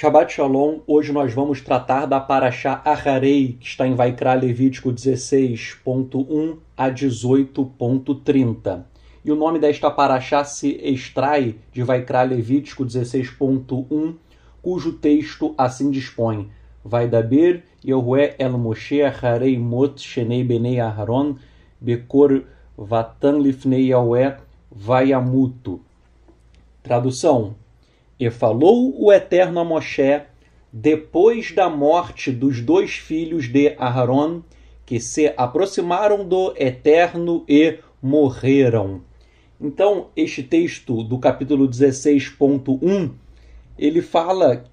Shabbat Shalom, hoje nós vamos tratar da Parashá Aharei, que está em Vaikra Levítico 16.1 a 18.30. E o nome desta Parashá se extrai de Vaikra Levítico 16.1, cujo texto assim dispõe, Vaidaber Yehué el Moshe Aharei mot shenei benei Aharon bekor vatan lifnei Yahué vayamutu. Tradução: e falou o Eterno a Moshe, depois da morte dos dois filhos de Aharon, que se aproximaram do Eterno e morreram. Então, este texto do capítulo 16.1, ele fala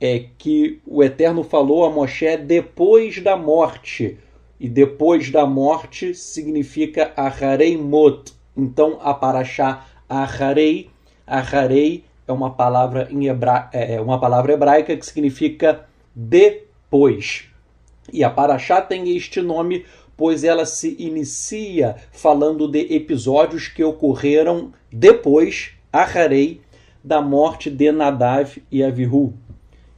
é que o Eterno falou a Moshe depois da morte. E depois da morte significa Aharei Mot. Então, a Parashá Aharei, Aharei é uma palavra, em hebra... É, é uma palavra hebraica que significa depois. E a Paraxá tem este nome pois ela se inicia falando de episódios que ocorreram depois, a Aharei, da morte de Nadav e Avihu.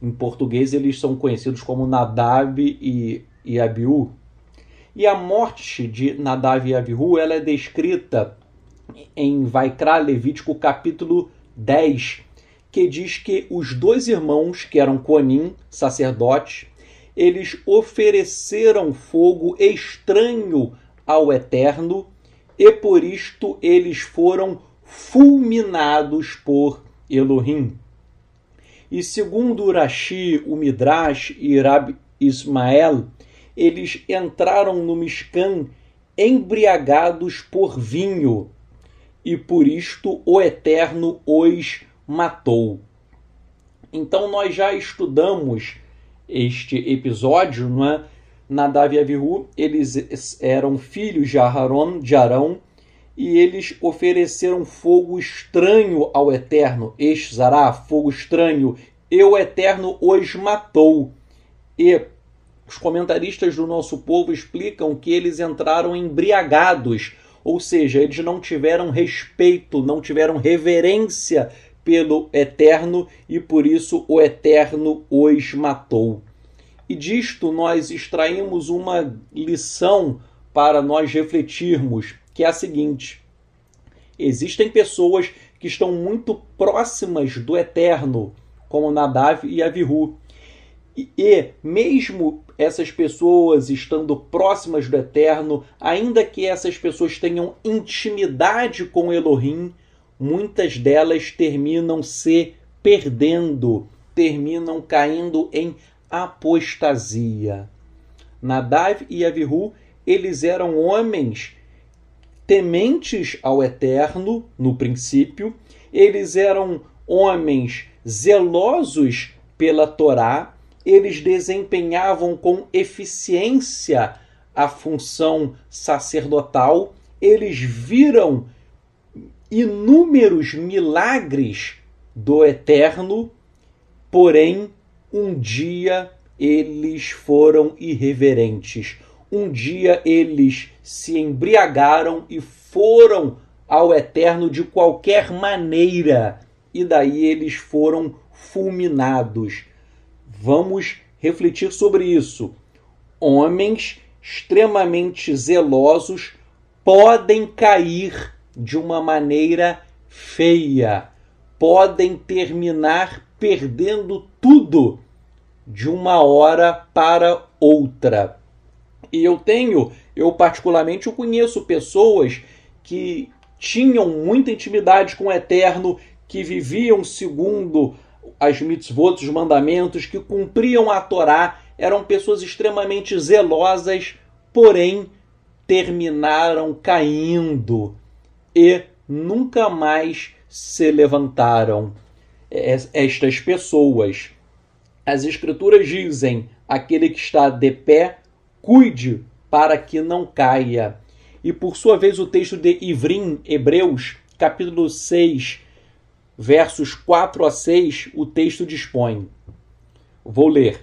Em português, eles são conhecidos como Nadav e, e Abiú. E a morte de Nadav e Avihu ela é descrita em Vaikra, Levítico, capítulo 10, que diz que os dois irmãos, que eram Conim, sacerdotes, eles ofereceram fogo estranho ao Eterno e por isto eles foram fulminados por Elohim. E segundo Urashi, o Midrash e Rab Ismael, eles entraram no Mishkan embriagados por vinho, e por isto o Eterno os matou. Então nós já estudamos este episódio, não é? Nadav e Avihu, eles eram filhos de Aharon, de Arão, e eles ofereceram fogo estranho ao Eterno, Eixará fogo estranho, e o Eterno os matou. E os comentaristas do nosso povo explicam que eles entraram embriagados, ou seja, eles não tiveram respeito, não tiveram reverência pelo Eterno e por isso o Eterno os matou. E disto nós extraímos uma lição para nós refletirmos, que é a seguinte: existem pessoas que estão muito próximas do Eterno, como Nadav e Avihu. E, e mesmo essas pessoas estando próximas do Eterno, ainda que essas pessoas tenham intimidade com Elohim, muitas delas terminam se perdendo, terminam caindo em apostasia. Nadav e Avihu, eles eram homens tementes ao Eterno no princípio, eles eram homens zelosos pela Torá, eles desempenhavam com eficiência a função sacerdotal, eles viram inúmeros milagres do Eterno, porém um dia eles foram irreverentes. Um dia eles se embriagaram e foram ao Eterno de qualquer maneira, e daí eles foram fulminados. Vamos refletir sobre isso. Homens extremamente zelosos podem cair de uma maneira feia. Podem terminar perdendo tudo de uma hora para outra. E eu tenho, eu particularmente eu conheço pessoas que tinham muita intimidade com o Eterno, que viviam segundo as mitzvot, os mandamentos, que cumpriam a Torá, eram pessoas extremamente zelosas, porém terminaram caindo e nunca mais se levantaram. É, é, estas pessoas. As Escrituras dizem: aquele que está de pé, cuide para que não caia. E por sua vez, o texto de Ivrim, Hebreus, capítulo 6, versos 4 a 6, o texto dispõe. Vou ler.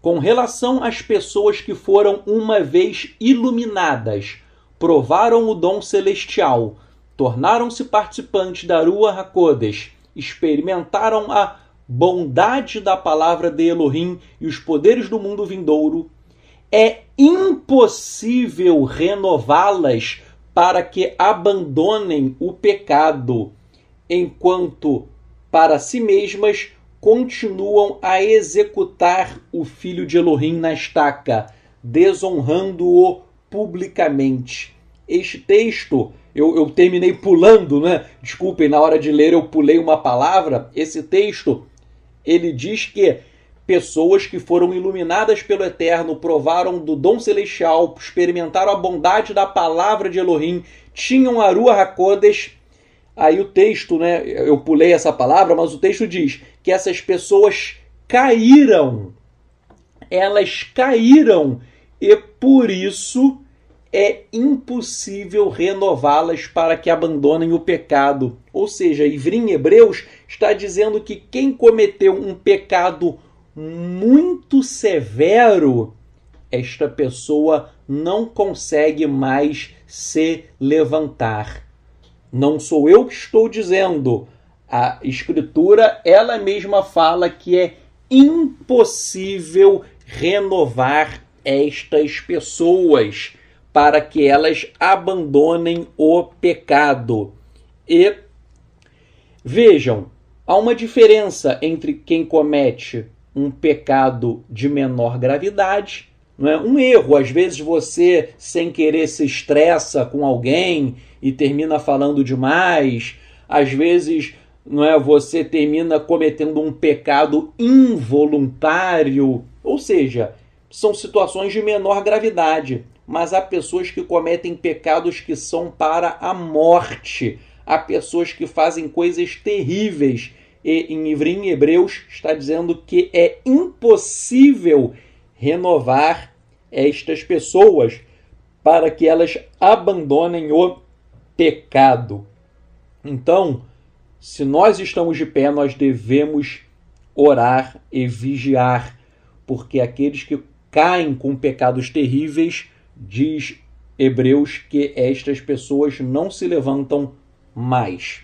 Com relação às pessoas que foram uma vez iluminadas provaram o dom celestial, tornaram-se participantes da Rua Hakodes, experimentaram a bondade da palavra de Elohim e os poderes do mundo vindouro, é impossível renová-las para que abandonem o pecado, enquanto para si mesmas continuam a executar o filho de Elohim na estaca, desonrando-o publicamente. Este texto, eu, eu terminei pulando, né? Desculpem, na hora de ler eu pulei uma palavra. Esse texto, ele diz que pessoas que foram iluminadas pelo Eterno, provaram do dom celestial, experimentaram a bondade da palavra de Elohim, tinham a rua HaKodesh. Aí o texto, né, eu pulei essa palavra, mas o texto diz que essas pessoas caíram. Elas caíram e por isso é impossível renová-las para que abandonem o pecado. Ou seja, Ivrim Hebreus está dizendo que quem cometeu um pecado muito severo, esta pessoa não consegue mais se levantar. Não sou eu que estou dizendo. A escritura, ela mesma fala que é impossível renovar estas pessoas para que elas abandonem o pecado. E vejam, há uma diferença entre quem comete um pecado de menor gravidade, não é? um erro. Às vezes você, sem querer, se estressa com alguém e termina falando demais. Às vezes não é? Você termina cometendo um pecado involuntário, ou seja, são situações de menor gravidade, mas há pessoas que cometem pecados que são para a morte. Há pessoas que fazem coisas terríveis. E em Ivrim Hebreus está dizendo que é impossível renovar estas pessoas para que elas abandonem o pecado. Então, se nós estamos de pé, nós devemos orar e vigiar, porque aqueles que caem com pecados terríveis, diz Hebreus que estas pessoas não se levantam mais.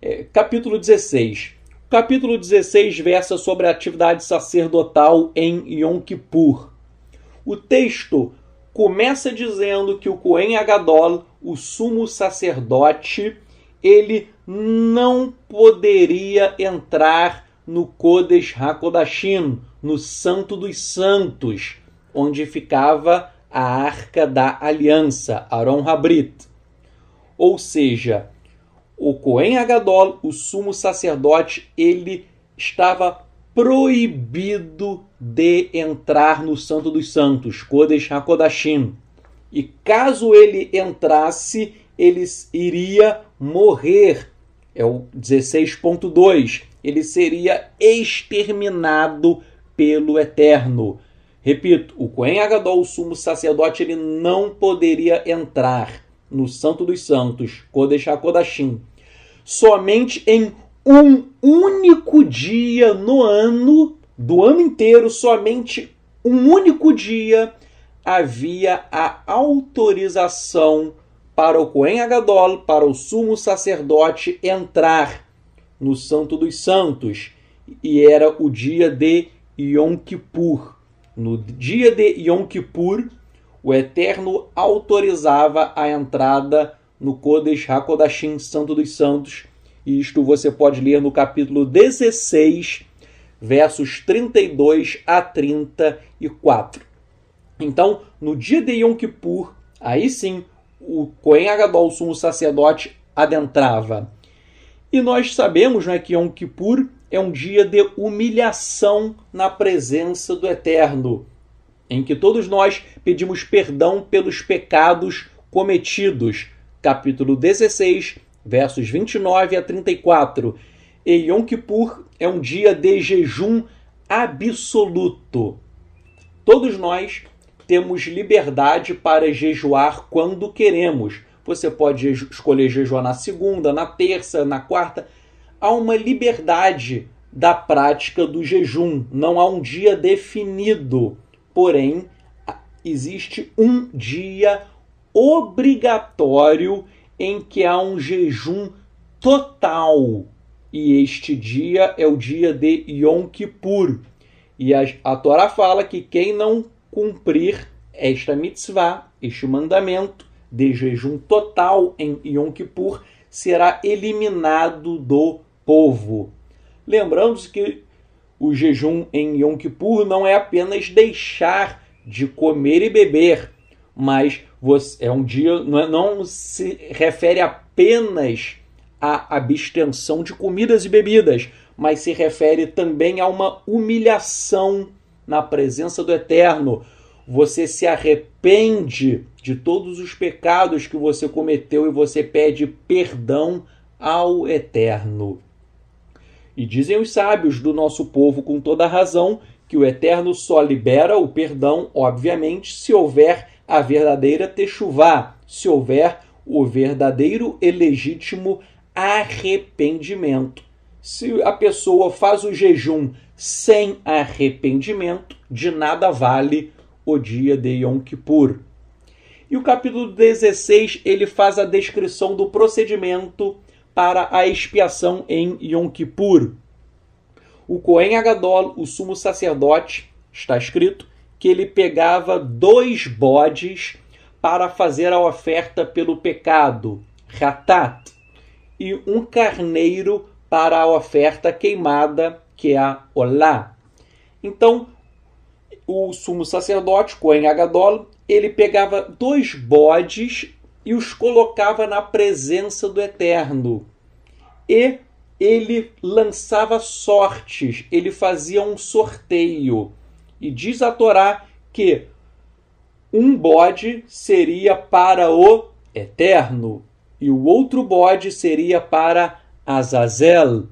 É, capítulo 16. capítulo 16 versa sobre a atividade sacerdotal em Yom Kippur. O texto começa dizendo que o Cohen Agadol, o sumo sacerdote, ele não poderia entrar no Kodesh HaKodashim, no Santo dos Santos, onde ficava a Arca da Aliança, Aron Habrit. Ou seja, o Cohen Agadol, o sumo sacerdote, ele estava proibido de entrar no Santo dos Santos, Kodesh HaKodashim. E caso ele entrasse, ele iria morrer. É o 16.2. Ele seria exterminado pelo Eterno. Repito, o Cohen Agadol, o sumo sacerdote, ele não poderia entrar no Santo dos Santos, Kodesh Kodashim, somente em um único dia no ano, do ano inteiro, somente um único dia havia a autorização para o Cohen Agadol, para o sumo sacerdote entrar no Santo dos Santos, e era o dia de Yom Kippur. No dia de Yom Kippur, o Eterno autorizava a entrada no Kodesh HaKodashim, Santo dos Santos. E isto você pode ler no capítulo 16, versos 32 a 34. Então, no dia de Yom Kippur, aí sim, o Cohen Agadol, sumo sacerdote, adentrava. E nós sabemos né, que Yom Kippur é um dia de humilhação na presença do Eterno, em que todos nós pedimos perdão pelos pecados cometidos. Capítulo 16, versos 29 a 34. E Yom Kippur é um dia de jejum absoluto. Todos nós temos liberdade para jejuar quando queremos. Você pode escolher jejuar na segunda, na terça, na quarta há uma liberdade da prática do jejum, não há um dia definido, porém existe um dia obrigatório em que há um jejum total. E este dia é o dia de Yom Kippur. E a, a Torá fala que quem não cumprir esta mitzvah, este mandamento de jejum total em Yom Kippur, será eliminado do povo. Lembrando-se que o jejum em Yom Kippur não é apenas deixar de comer e beber, mas é um dia é, não se refere apenas à abstenção de comidas e bebidas, mas se refere também a uma humilhação na presença do Eterno. Você se arrepende de todos os pecados que você cometeu e você pede perdão ao Eterno. E dizem os sábios do nosso povo com toda razão que o Eterno só libera o perdão, obviamente, se houver a verdadeira techuvá, se houver o verdadeiro e legítimo arrependimento. Se a pessoa faz o jejum sem arrependimento, de nada vale o dia de Yom Kippur. E o capítulo 16 ele faz a descrição do procedimento para a expiação em Yom Kippur. O Cohen Agadol, o sumo sacerdote, está escrito que ele pegava dois bodes para fazer a oferta pelo pecado, ratat, e um carneiro para a oferta queimada, que é a olá. Então, o sumo sacerdote, Cohen Agadol, ele pegava dois bodes e os colocava na presença do Eterno. E ele lançava sortes, ele fazia um sorteio. E diz a Torá que um bode seria para o Eterno e o outro bode seria para Azazel.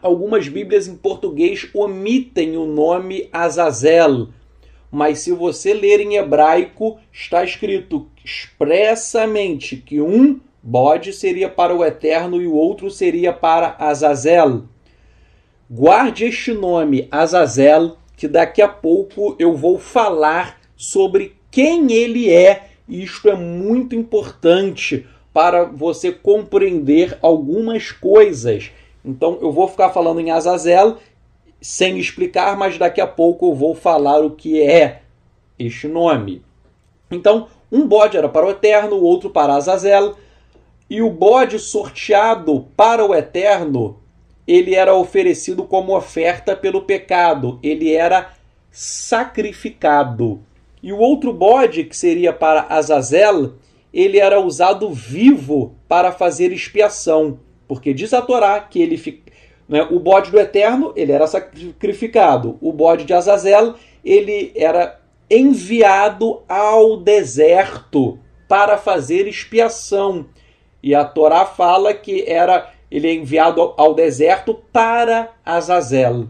Algumas Bíblias em português omitem o nome Azazel, mas se você ler em hebraico, está escrito expressamente que um bode seria para o eterno e o outro seria para Azazel. Guarde este nome, Azazel, que daqui a pouco eu vou falar sobre quem ele é, e isto é muito importante para você compreender algumas coisas. Então eu vou ficar falando em Azazel sem explicar, mas daqui a pouco eu vou falar o que é este nome. Então, um bode era para o Eterno, o outro para Azazel. E o bode sorteado para o Eterno, ele era oferecido como oferta pelo pecado. Ele era sacrificado. E o outro bode, que seria para Azazel, ele era usado vivo para fazer expiação. Porque diz a Torá que ele né, o bode do Eterno ele era sacrificado. O bode de Azazel ele era enviado ao deserto para fazer expiação. E a Torá fala que era ele é enviado ao deserto para Azazel.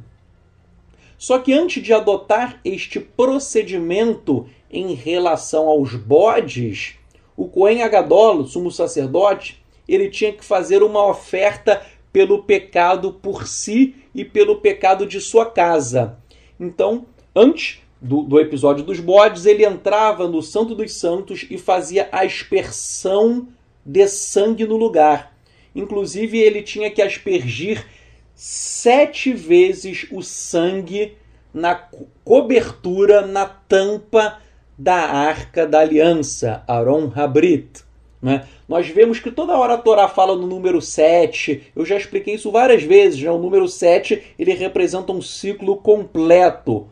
Só que antes de adotar este procedimento em relação aos bodes, o Cohen Agadolo, sumo sacerdote, ele tinha que fazer uma oferta pelo pecado por si e pelo pecado de sua casa. Então, antes do, do episódio dos bodes, ele entrava no Santo dos Santos e fazia a aspersão de sangue no lugar. Inclusive, ele tinha que aspergir sete vezes o sangue na cobertura, na tampa da arca da aliança, Aron Habrit. Né? Nós vemos que toda hora a Torá fala no número 7, eu já expliquei isso várias vezes, né? o número 7 ele representa um ciclo completo,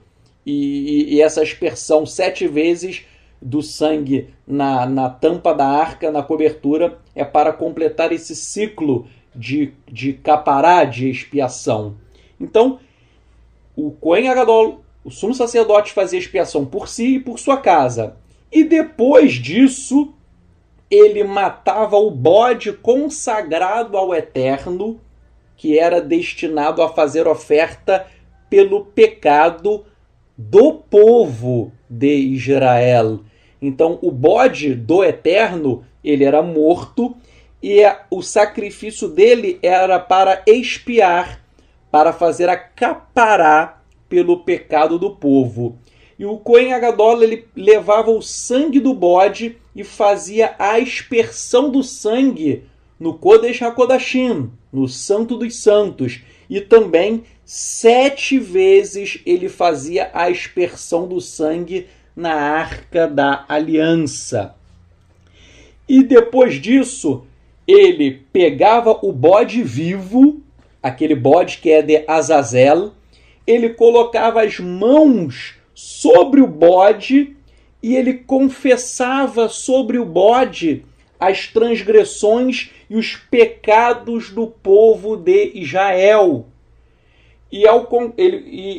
e, e essa aspersão sete vezes do sangue na, na tampa da arca, na cobertura, é para completar esse ciclo de, de capará, de expiação. Então, o Cohen Agadol, o sumo sacerdote, fazia expiação por si e por sua casa. E depois disso, ele matava o bode consagrado ao Eterno, que era destinado a fazer oferta pelo pecado do povo de Israel. Então, o bode do Eterno, ele era morto e é, o sacrifício dele era para expiar, para fazer acaparar pelo pecado do povo. E o Kohen Agadol, ele levava o sangue do bode e fazia a aspersão do sangue no Kodesh HaKodashim, no Santo dos Santos e também sete vezes ele fazia a aspersão do sangue na arca da aliança. E depois disso, ele pegava o bode vivo, aquele bode que é de Azazel, ele colocava as mãos sobre o bode e ele confessava sobre o bode as transgressões e os pecados do povo de Israel. E, ao, ele, e,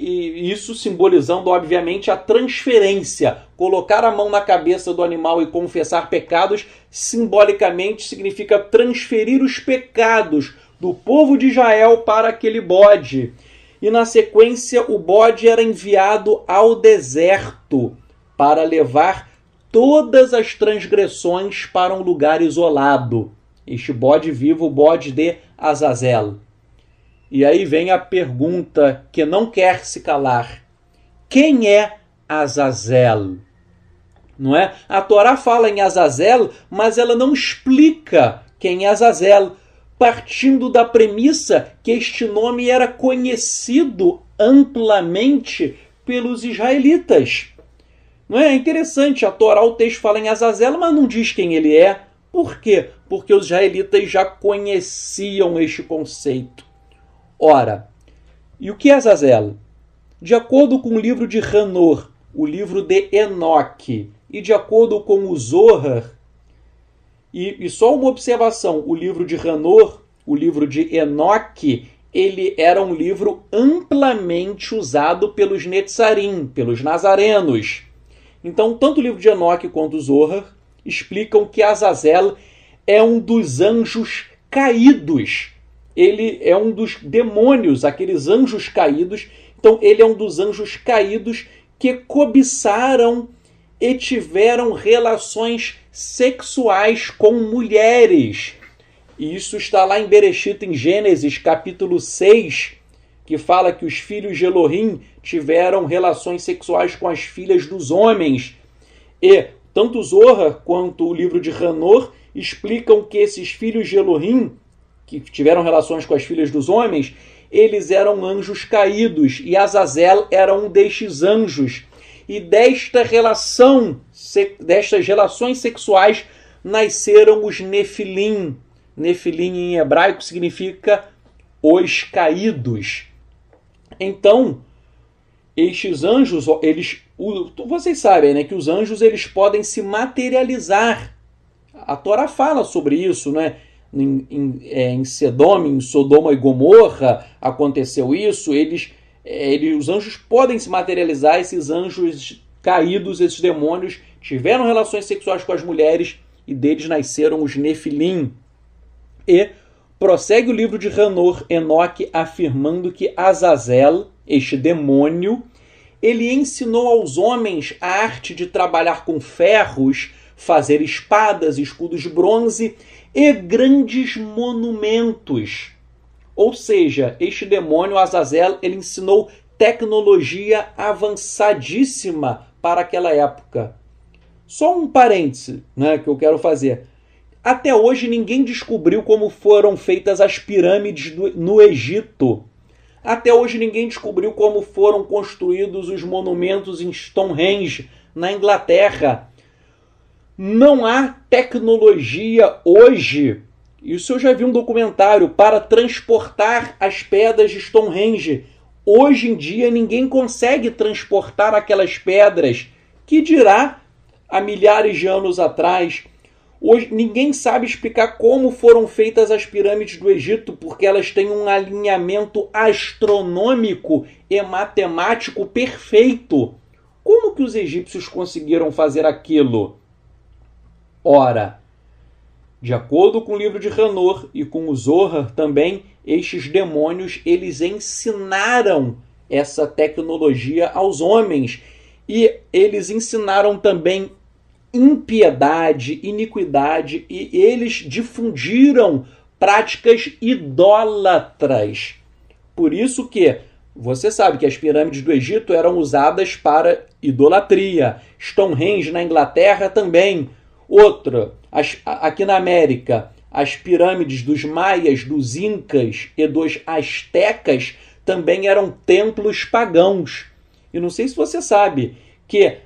e, isso simbolizando, obviamente, a transferência. Colocar a mão na cabeça do animal e confessar pecados, simbolicamente significa transferir os pecados do povo de Israel para aquele bode. E na sequência, o bode era enviado ao deserto para levar todas as transgressões para um lugar isolado. Este bode vivo, o bode de Azazel. E aí vem a pergunta que não quer se calar: quem é Azazel? Não é? A Torá fala em Azazel, mas ela não explica quem é Azazel, partindo da premissa que este nome era conhecido amplamente pelos israelitas. Não é? é interessante, a Torá, o texto fala em Azazel, mas não diz quem ele é. Por quê? Porque os israelitas já conheciam este conceito. Ora, e o que é Azazel? De acordo com o livro de Hanor, o livro de Enoque, e de acordo com o Zohar, e, e só uma observação, o livro de Hanor, o livro de Enoque, ele era um livro amplamente usado pelos Netzarim, pelos nazarenos. Então, tanto o livro de Enoque quanto o Zohar explicam que Azazel é um dos anjos caídos. Ele é um dos demônios, aqueles anjos caídos. Então, ele é um dos anjos caídos que cobiçaram e tiveram relações sexuais com mulheres. E isso está lá em Berechita, em Gênesis, capítulo 6, que fala que os filhos de Elohim tiveram relações sexuais com as filhas dos homens. E tanto Zorra quanto o livro de Hanor explicam que esses filhos de Elohim, que tiveram relações com as filhas dos homens, eles eram anjos caídos e Azazel era um destes anjos. E desta relação, destas relações sexuais, nasceram os Nefilim. Nefilim em hebraico significa os caídos. Então, estes anjos, eles, vocês sabem, né, que os anjos eles podem se materializar. A Torá fala sobre isso, né? Em, em, é, em Sedome, em Sodoma e Gomorra aconteceu isso. Eles, é, eles, os anjos podem se materializar. Esses anjos caídos, esses demônios tiveram relações sexuais com as mulheres e deles nasceram os nefilim. E Prossegue o livro de Hanor Enoque afirmando que Azazel, este demônio, ele ensinou aos homens a arte de trabalhar com ferros, fazer espadas, escudos de bronze e grandes monumentos. Ou seja, este demônio Azazel, ele ensinou tecnologia avançadíssima para aquela época. Só um parêntese né, que eu quero fazer. Até hoje ninguém descobriu como foram feitas as pirâmides do, no Egito. Até hoje ninguém descobriu como foram construídos os monumentos em Stonehenge, na Inglaterra. Não há tecnologia hoje. Isso eu já vi um documentário para transportar as pedras de Stonehenge. Hoje em dia ninguém consegue transportar aquelas pedras que dirá há milhares de anos atrás, Hoje ninguém sabe explicar como foram feitas as pirâmides do Egito, porque elas têm um alinhamento astronômico e matemático perfeito. Como que os egípcios conseguiram fazer aquilo? Ora, de acordo com o livro de Hanor e com o Zohar também, estes demônios eles ensinaram essa tecnologia aos homens e eles ensinaram também impiedade, iniquidade, e eles difundiram práticas idólatras. Por isso que você sabe que as pirâmides do Egito eram usadas para idolatria. Stonehenge na Inglaterra também. Outra, as, aqui na América, as pirâmides dos maias, dos incas e dos astecas também eram templos pagãos. E não sei se você sabe que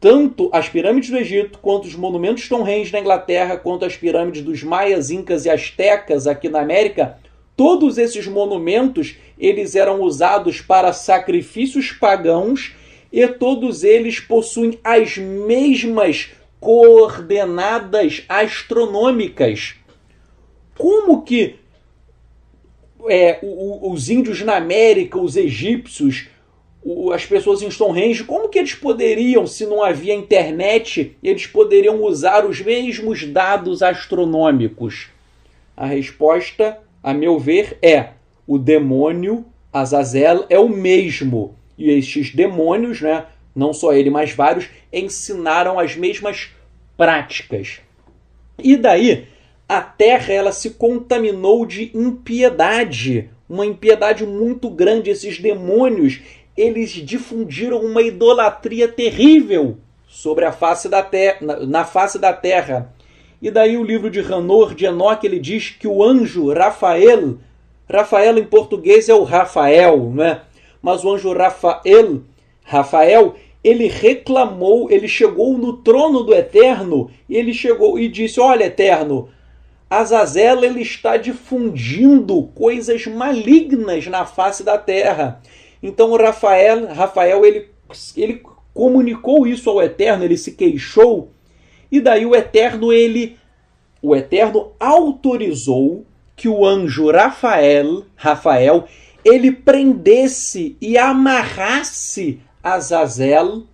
tanto as pirâmides do Egito, quanto os monumentos Stonehenge na Inglaterra, quanto as pirâmides dos maias, incas e astecas aqui na América, todos esses monumentos eles eram usados para sacrifícios pagãos e todos eles possuem as mesmas coordenadas astronômicas. Como que é, os índios na América, os egípcios, as pessoas em Stonehenge, como que eles poderiam, se não havia internet, eles poderiam usar os mesmos dados astronômicos? A resposta, a meu ver, é o demônio Azazel é o mesmo. E estes demônios, né, não só ele, mas vários, ensinaram as mesmas práticas. E daí, a terra ela se contaminou de impiedade, uma impiedade muito grande. Esses demônios, eles difundiram uma idolatria terrível sobre a face da terra, na, face da terra. E daí o livro de Hanor de Enoch ele diz que o anjo Rafael, Rafael em português é o Rafael, né? Mas o anjo Rafael, Rafael, ele reclamou, ele chegou no trono do Eterno, e ele chegou e disse: "Olha, Eterno, Azazel ele está difundindo coisas malignas na face da terra. Então o Rafael, Rafael ele, ele comunicou isso ao Eterno, ele se queixou, e daí o Eterno ele o Eterno autorizou que o anjo Rafael, Rafael, ele prendesse e amarrasse Azazel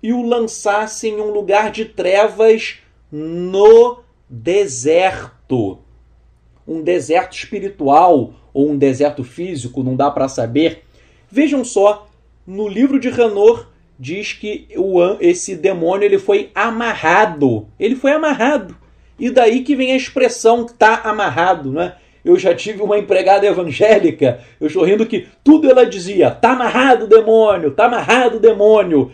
e o lançasse em um lugar de trevas no deserto. Um deserto espiritual ou um deserto físico, não dá para saber, Vejam só, no livro de Hanor diz que o, esse demônio ele foi amarrado. Ele foi amarrado. E daí que vem a expressão tá amarrado, né? Eu já tive uma empregada evangélica, eu estou rindo que tudo ela dizia, tá amarrado o demônio, tá amarrado o demônio.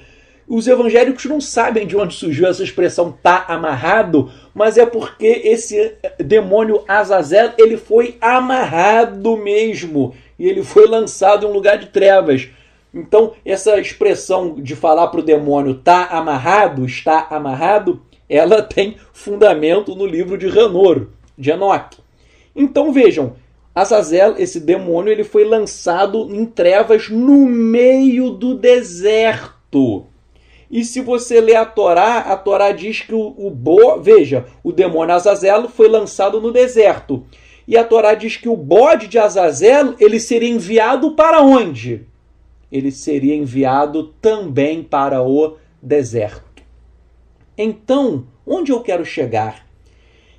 Os evangélicos não sabem de onde surgiu essa expressão tá amarrado, mas é porque esse demônio Azazel, ele foi amarrado mesmo e ele foi lançado em um lugar de trevas. Então, essa expressão de falar para o demônio está amarrado, está amarrado, ela tem fundamento no livro de Hanor, de Enoch. Então vejam, Azazel, esse demônio, ele foi lançado em trevas no meio do deserto. E se você ler a Torá, a Torá diz que o, o Bo, veja, o demônio Azazel foi lançado no deserto. E a Torá diz que o bode de Azazel, ele seria enviado para onde? Ele seria enviado também para o deserto. Então, onde eu quero chegar?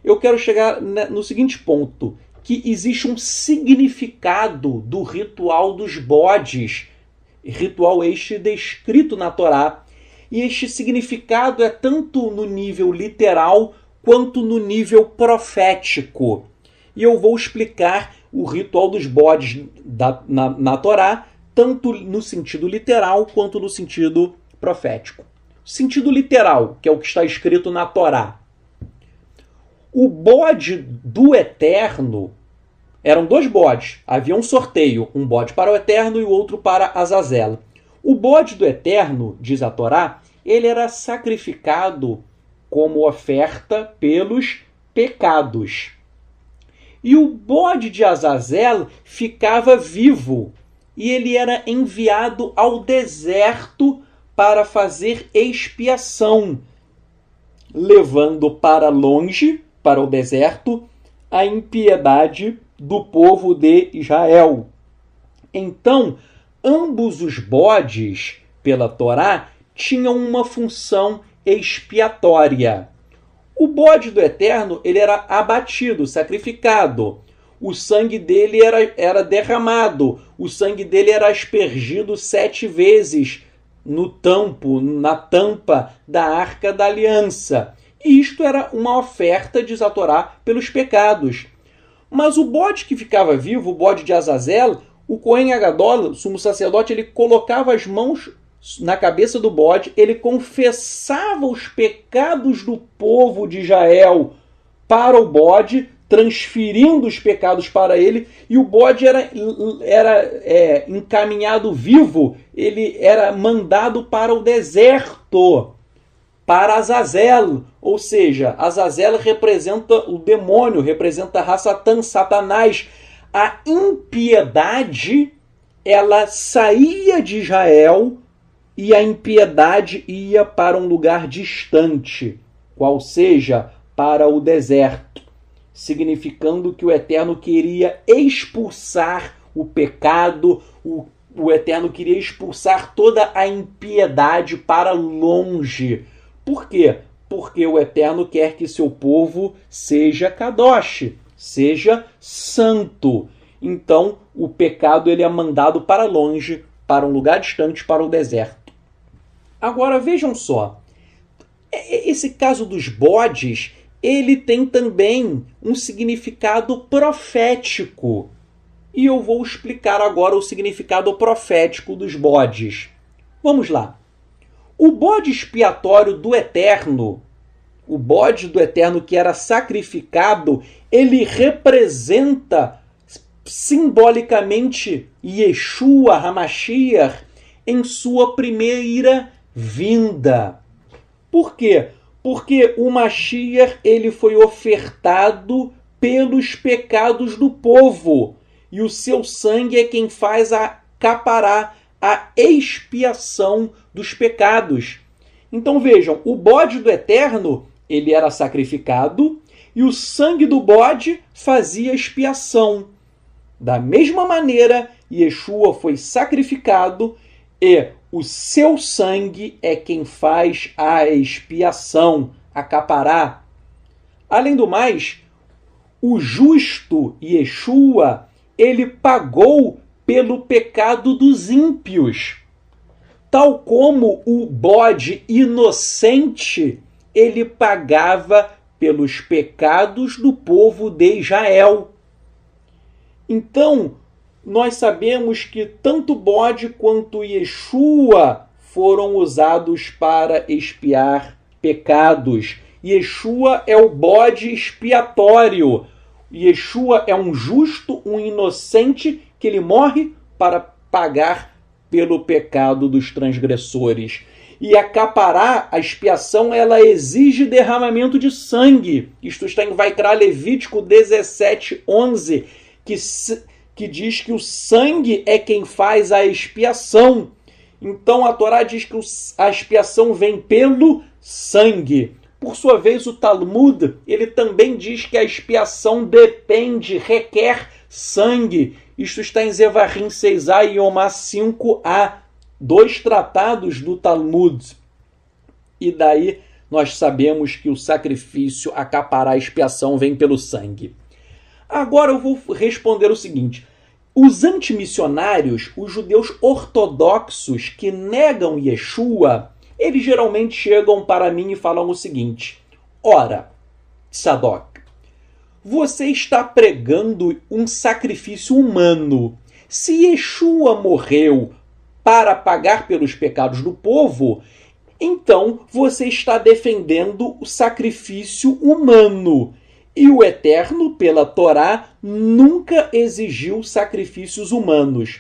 Eu quero chegar no seguinte ponto, que existe um significado do ritual dos bodes, ritual este descrito na Torá, e este significado é tanto no nível literal quanto no nível profético e eu vou explicar o ritual dos bodes da, na, na Torá, tanto no sentido literal quanto no sentido profético. Sentido literal, que é o que está escrito na Torá. O bode do Eterno eram dois bodes. Havia um sorteio, um bode para o Eterno e o outro para Azazel. O bode do Eterno, diz a Torá, ele era sacrificado como oferta pelos pecados. E o bode de Azazel ficava vivo, e ele era enviado ao deserto para fazer expiação, levando para longe, para o deserto, a impiedade do povo de Israel. Então, ambos os bodes, pela Torá, tinham uma função expiatória. O bode do Eterno ele era abatido, sacrificado. O sangue dele era, era derramado. O sangue dele era aspergido sete vezes no tampo, na tampa da arca da aliança. E isto era uma oferta, diz a Torá, pelos pecados. Mas o bode que ficava vivo, o bode de Azazel, o Cohen Agadol, sumo sacerdote, ele colocava as mãos na cabeça do bode, ele confessava os pecados do povo de Israel para o bode, transferindo os pecados para ele, e o bode era, era é, encaminhado vivo, ele era mandado para o deserto, para Azazel, ou seja, Azazel representa o demônio, representa a tan Satanás. A impiedade, ela saía de Israel e a impiedade ia para um lugar distante, qual seja, para o deserto, significando que o Eterno queria expulsar o pecado, o, o Eterno queria expulsar toda a impiedade para longe. Por quê? Porque o Eterno quer que seu povo seja kadosh, seja santo. Então, o pecado ele é mandado para longe, para um lugar distante, para o deserto. Agora vejam só, esse caso dos bodes, ele tem também um significado profético. E eu vou explicar agora o significado profético dos bodes. Vamos lá. O bode expiatório do Eterno, o bode do Eterno que era sacrificado, ele representa simbolicamente Yeshua Hamashiach em sua primeira vinda. Por quê? Porque o Mashiach ele foi ofertado pelos pecados do povo e o seu sangue é quem faz a capará, a expiação dos pecados. Então vejam, o bode do eterno ele era sacrificado e o sangue do bode fazia expiação. Da mesma maneira, Yeshua foi sacrificado e o seu sangue é quem faz a expiação, acapará. Além do mais, o justo Yeshua, ele pagou pelo pecado dos ímpios. Tal como o bode inocente, ele pagava pelos pecados do povo de Israel. Então, nós sabemos que tanto bode quanto Yeshua foram usados para expiar pecados. Yeshua é o bode expiatório. Yeshua é um justo, um inocente que ele morre para pagar pelo pecado dos transgressores. E a capará, a expiação, ela exige derramamento de sangue. Isto está em Vaikra Levítico 17, 11, que se que diz que o sangue é quem faz a expiação. Então a Torá diz que a expiação vem pelo sangue. Por sua vez, o Talmud ele também diz que a expiação depende, requer sangue. Isto está em Zevarim 6a e Omar 5a, dois tratados do Talmud. E daí nós sabemos que o sacrifício acapará a expiação vem pelo sangue. Agora eu vou responder o seguinte: os antimissionários, os judeus ortodoxos que negam Yeshua, eles geralmente chegam para mim e falam o seguinte: Ora, Sadok, você está pregando um sacrifício humano. Se Yeshua morreu para pagar pelos pecados do povo, então você está defendendo o sacrifício humano. E o Eterno, pela Torá, nunca exigiu sacrifícios humanos.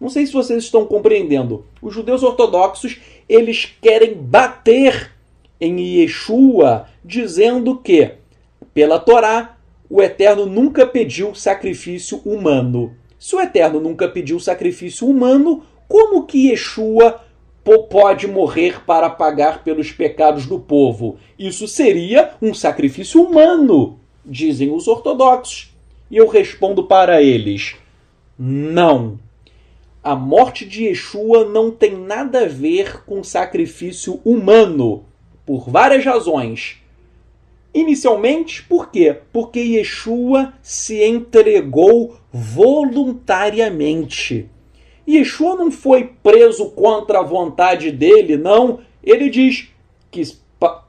Não sei se vocês estão compreendendo. Os judeus ortodoxos, eles querem bater em Yeshua, dizendo que, pela Torá, o Eterno nunca pediu sacrifício humano. Se o Eterno nunca pediu sacrifício humano, como que Yeshua pode morrer para pagar pelos pecados do povo? Isso seria um sacrifício humano dizem os ortodoxos, e eu respondo para eles: não. A morte de Yeshua não tem nada a ver com sacrifício humano, por várias razões. Inicialmente, por quê? Porque Yeshua se entregou voluntariamente. Yeshua não foi preso contra a vontade dele, não. Ele diz que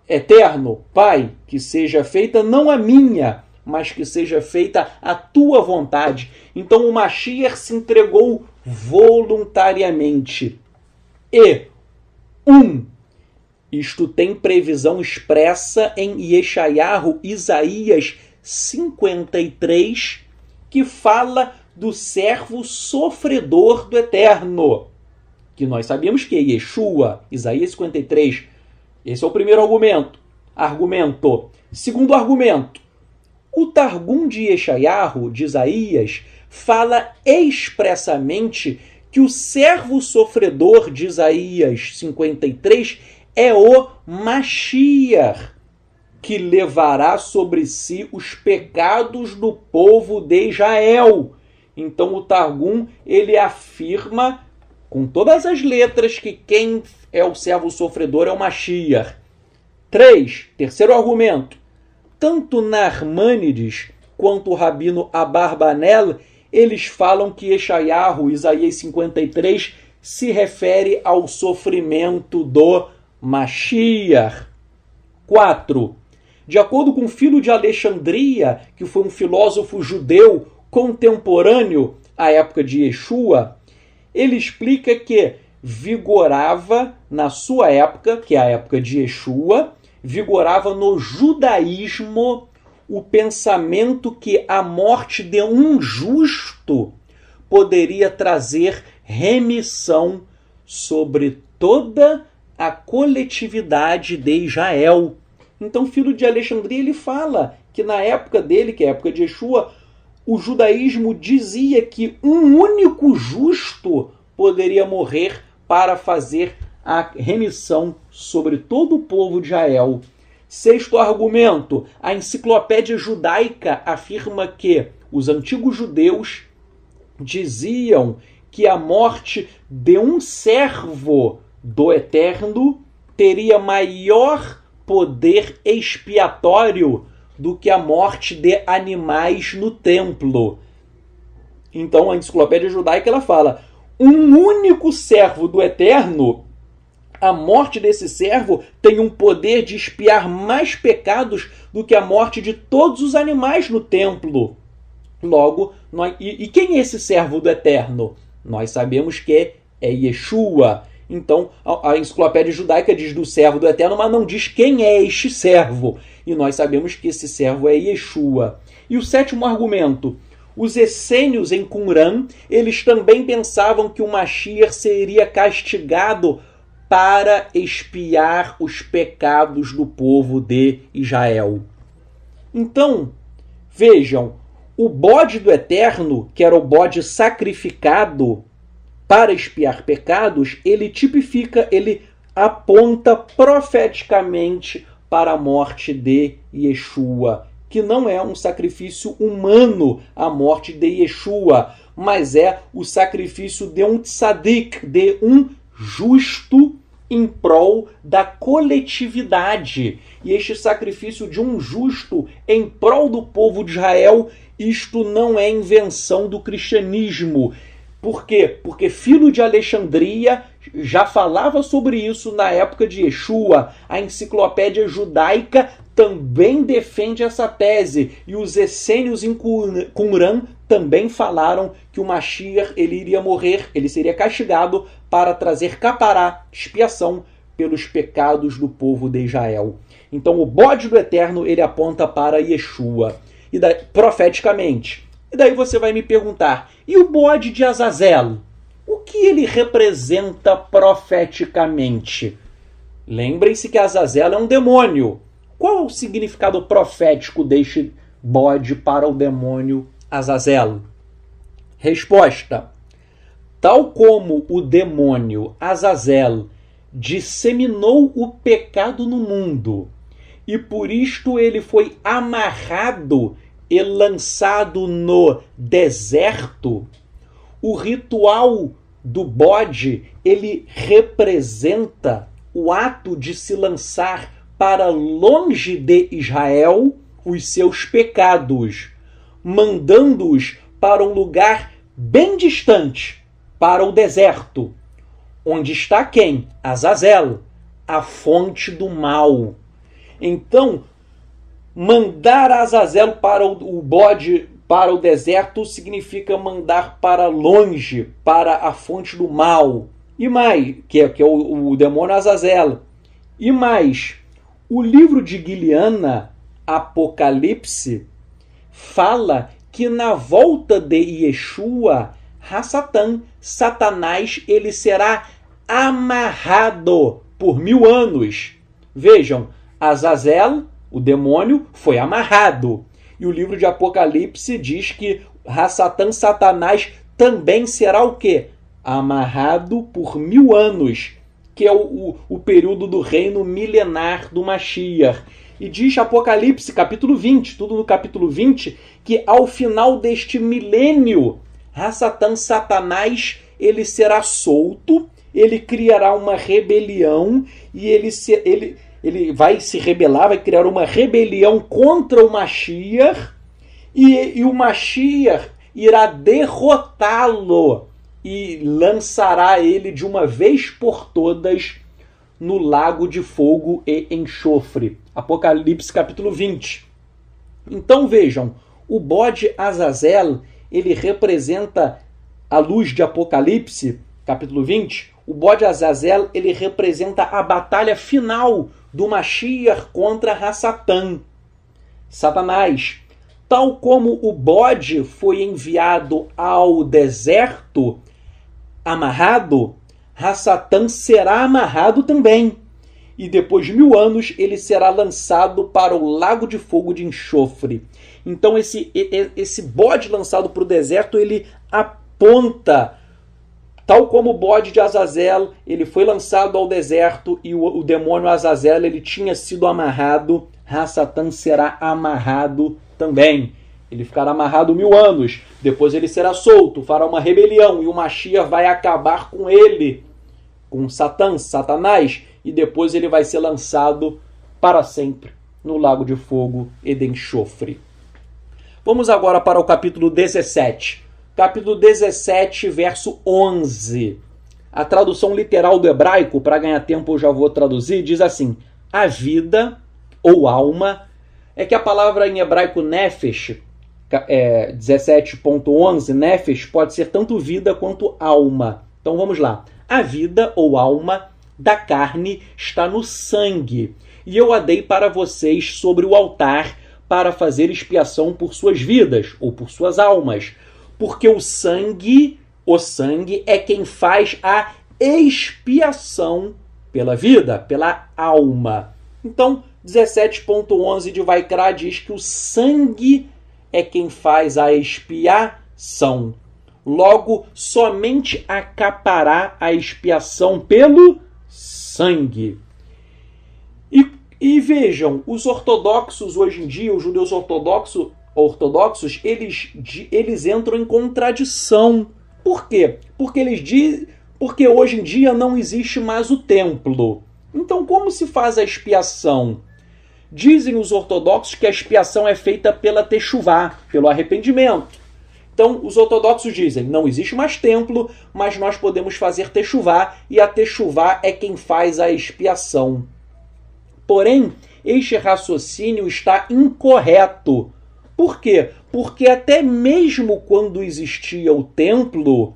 eterno Pai, que seja feita não a minha, mas que seja feita a tua vontade. Então o Mashiach se entregou voluntariamente. E um, isto tem previsão expressa em Yeshayahu, Isaías 53, que fala do servo sofredor do Eterno. Que nós sabemos que é Yeshua, Isaías 53, esse é o primeiro argumento. Argumento. Segundo argumento. O Targum de Yeshayahu, de Isaías, fala expressamente que o servo sofredor de Isaías 53 é o Mashiach, que levará sobre si os pecados do povo de Israel. Então o Targum ele afirma com todas as letras, que quem é o servo sofredor é o Mashiach. 3. Terceiro argumento. Tanto narmanides quanto o rabino Abarbanel, eles falam que Eshayahu, Isaías 53, se refere ao sofrimento do Mashiach. 4. De acordo com o filho de Alexandria, que foi um filósofo judeu contemporâneo à época de Yeshua, ele explica que vigorava na sua época, que é a época de Yeshua, vigorava no judaísmo o pensamento que a morte de um justo poderia trazer remissão sobre toda a coletividade de Israel. Então, filho de Alexandria, ele fala que na época dele, que é a época de Yeshua, o judaísmo dizia que um único justo poderia morrer para fazer a remissão sobre todo o povo de Israel. Sexto argumento: a enciclopédia judaica afirma que os antigos judeus diziam que a morte de um servo do Eterno teria maior poder expiatório do que a morte de animais no templo. Então a enciclopédia judaica ela fala: um único servo do Eterno, a morte desse servo tem um poder de espiar mais pecados do que a morte de todos os animais no templo. Logo, nós, e, e quem é esse servo do Eterno? Nós sabemos que é Yeshua. Então, a, enciclopédia judaica diz do servo do Eterno, mas não diz quem é este servo. E nós sabemos que esse servo é Yeshua. E o sétimo argumento, os essênios em Qumran, eles também pensavam que o Mashiach seria castigado para expiar os pecados do povo de Israel. Então, vejam, o bode do Eterno, que era o bode sacrificado para espiar pecados, ele tipifica, ele aponta profeticamente para a morte de Yeshua, que não é um sacrifício humano a morte de Yeshua, mas é o sacrifício de um tzadik, de um justo em prol da coletividade. E este sacrifício de um justo em prol do povo de Israel, isto não é invenção do cristianismo. Por quê? Porque Filo de Alexandria já falava sobre isso na época de Yeshua. A enciclopédia judaica também defende essa tese. E os essênios em Qumran também falaram que o Mashiach ele iria morrer, ele seria castigado para trazer capará, expiação, pelos pecados do povo de Israel. Então o bode do Eterno ele aponta para Yeshua. E da, profeticamente, e daí você vai me perguntar: e o bode de Azazel O que ele representa profeticamente? Lembrem-se que Azazel é um demônio. Qual o significado profético deste bode para o demônio Azazel Resposta: Tal como o demônio Azazel disseminou o pecado no mundo, e por isto ele foi amarrado e lançado no deserto, o ritual do bode, ele representa o ato de se lançar para longe de Israel os seus pecados, mandando-os para um lugar bem distante, para o deserto, onde está quem? Azazel, a fonte do mal. Então, Mandar Azazel para o, o bode para o deserto significa mandar para longe, para a fonte do mal. E mais, que é, que é o, o demônio Azazel. E mais, o livro de Guiliana, Apocalipse, fala que na volta de Yeshua, Hassatan, Satanás, ele será amarrado por mil anos. Vejam, Azazel o demônio foi amarrado. E o livro de Apocalipse diz que Rassatã Satanás também será o quê? Amarrado por mil anos, que é o, o, o período do reino milenar do Mashiach. E diz Apocalipse, capítulo 20, tudo no capítulo 20, que ao final deste milênio, Rassatã Satanás ele será solto, ele criará uma rebelião e ele, se, ele, ele vai se rebelar, vai criar uma rebelião contra o Mashiach e, e o Mashiach irá derrotá-lo e lançará ele de uma vez por todas no lago de fogo e enxofre. Apocalipse capítulo 20. Então vejam, o bode Azazel, ele representa a luz de Apocalipse, capítulo 20. O bode Azazel, ele representa a batalha final do Mashiach contra Hassatan, Satanás. Tal como o bode foi enviado ao deserto amarrado, Hassatan será amarrado também. E depois de mil anos, ele será lançado para o lago de fogo de enxofre. Então, esse, esse bode lançado para o deserto, ele aponta Tal como o bode de Azazel, ele foi lançado ao deserto e o, o demônio Azazel ele tinha sido amarrado, Rassatan será amarrado também. Ele ficará amarrado mil anos, depois ele será solto, fará uma rebelião e o Mashiach vai acabar com ele, com Satan, Satanás, e depois ele vai ser lançado para sempre no Lago de Fogo Eden Chofre. Vamos agora para o capítulo 17 capítulo 17, verso 11. A tradução literal do hebraico, para ganhar tempo eu já vou traduzir, diz assim: a vida ou alma é que a palavra em hebraico nefesh, é, 17.11, nefesh pode ser tanto vida quanto alma. Então vamos lá. A vida ou alma da carne está no sangue, e eu a dei para vocês sobre o altar para fazer expiação por suas vidas ou por suas almas porque o sangue, o sangue é quem faz a expiação pela vida, pela alma. Então, 17.11 de Vaikra diz que o sangue é quem faz a expiação. Logo, somente acapará a expiação pelo sangue. E, e vejam, os ortodoxos hoje em dia, os judeus ortodoxos, ortodoxos, eles, eles entram em contradição. Por quê? Porque eles dizem, porque hoje em dia não existe mais o templo. Então, como se faz a expiação? Dizem os ortodoxos que a expiação é feita pela techuvá, pelo arrependimento. Então, os ortodoxos dizem, não existe mais templo, mas nós podemos fazer techuvá, e a techuvá é quem faz a expiação. Porém, este raciocínio está incorreto, por quê? Porque até mesmo quando existia o templo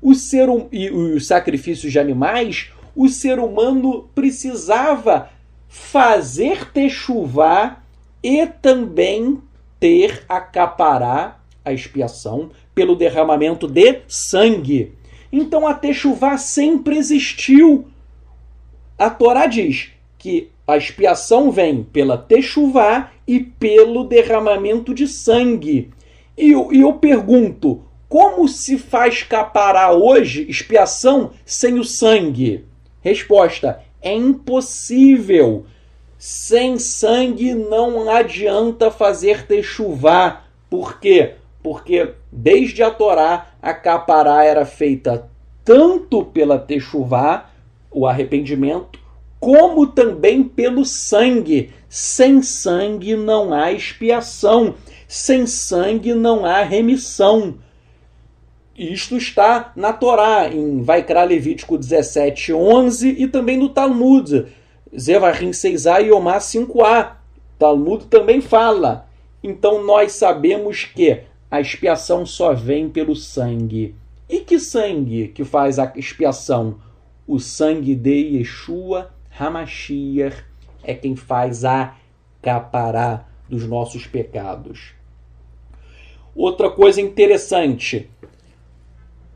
o ser hum, e os sacrifícios de animais, o ser humano precisava fazer techuvá e também ter acaparar a expiação pelo derramamento de sangue. Então a techuvá sempre existiu. A Torá diz que a expiação vem pela techuvá e pelo derramamento de sangue. E eu, e eu pergunto, como se faz capará hoje expiação sem o sangue? Resposta: é impossível. Sem sangue não adianta fazer techuvá. Por quê? Porque desde a Torá a capará era feita tanto pela techuvá, o arrependimento, como também pelo sangue. Sem sangue não há expiação, sem sangue não há remissão. Isto está na Torá, em Vaikra Levítico 17, 11 e também no Talmud, Zevahim 6a e Omar 5a. Talmud também fala. Então nós sabemos que a expiação só vem pelo sangue. E que sangue que faz a expiação? O sangue de Yeshua Hamashiach é quem faz a capará dos nossos pecados. Outra coisa interessante,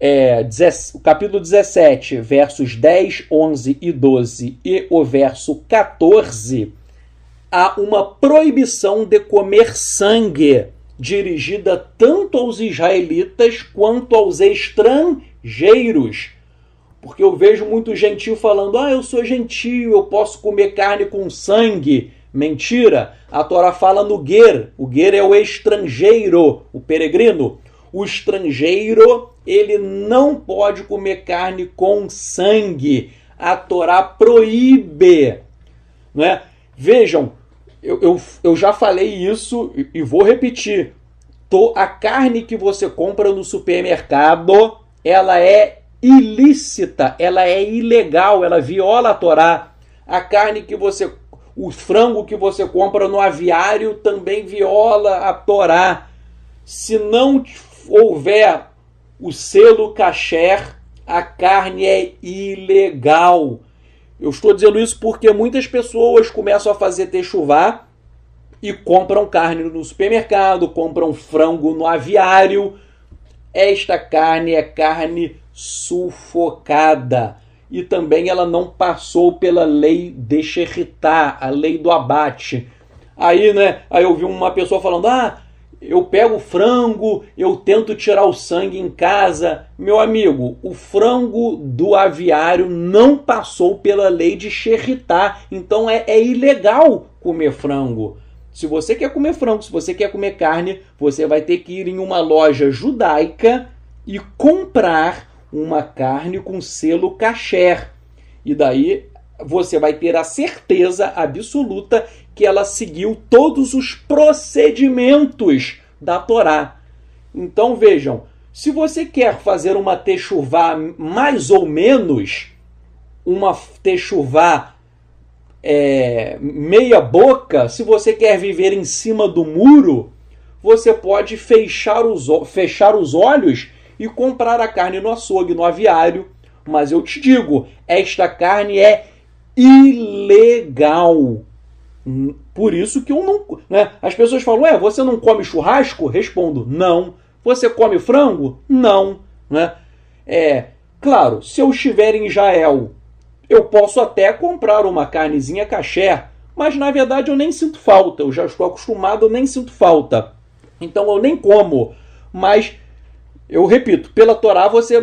é, o capítulo 17, versos 10, 11 e 12 e o verso 14, há uma proibição de comer sangue dirigida tanto aos israelitas quanto aos estrangeiros porque eu vejo muito gentil falando: ah, eu sou gentil, eu posso comer carne com sangue. Mentira! A Torá fala no guer. O guer é o estrangeiro, o peregrino. O estrangeiro, ele não pode comer carne com sangue. A Torá proíbe. Não é? Vejam, eu, eu, eu já falei isso e, e vou repetir. Tô, a carne que você compra no supermercado, ela é ilícita, ela é ilegal, ela viola a Torá. A carne que você, o frango que você compra no aviário também viola a Torá. Se não houver o selo kasher, a carne é ilegal. Eu estou dizendo isso porque muitas pessoas começam a fazer techuvá e compram carne no supermercado, compram frango no aviário. Esta carne é carne sufocada. E também ela não passou pela lei de Sheritá, a lei do abate. Aí, né, aí eu vi uma pessoa falando: "Ah, eu pego frango, eu tento tirar o sangue em casa. Meu amigo, o frango do aviário não passou pela lei de xerritar, então é, é, ilegal comer frango. Se você quer comer frango, se você quer comer carne, você vai ter que ir em uma loja judaica e comprar uma carne com selo kasher. E daí você vai ter a certeza absoluta que ela seguiu todos os procedimentos da Torá. Então vejam, se você quer fazer uma techuvá mais ou menos, uma techuvá é, meia boca, se você quer viver em cima do muro, você pode fechar os, fechar os olhos e comprar a carne no açougue, no aviário. Mas eu te digo, esta carne é ilegal. Por isso que eu não. Né? As pessoas falam, é, você não come churrasco? Respondo, não. Você come frango? Não. Né? É, claro, se eu estiver em Israel, eu posso até comprar uma carnezinha caché, mas na verdade eu nem sinto falta. Eu já estou acostumado, eu nem sinto falta. Então eu nem como. Mas eu repito, pela Torá você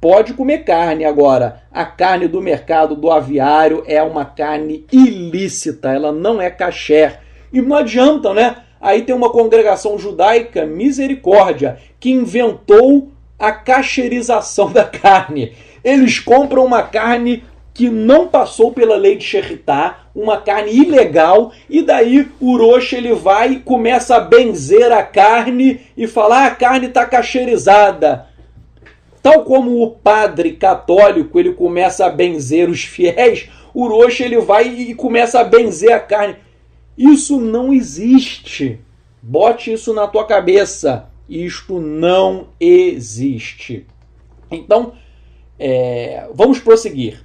pode comer carne agora. A carne do mercado do aviário é uma carne ilícita, ela não é caché. E não adianta, né? Aí tem uma congregação judaica, misericórdia, que inventou a cacherização da carne. Eles compram uma carne que não passou pela lei de sherritá uma carne ilegal, e daí o roxo ele vai e começa a benzer a carne e falar ah, a carne está cacherizada. Tal como o padre católico ele começa a benzer os fiéis, o roxo ele vai e começa a benzer a carne. Isso não existe. Bote isso na tua cabeça. Isto não existe. Então, é, vamos prosseguir.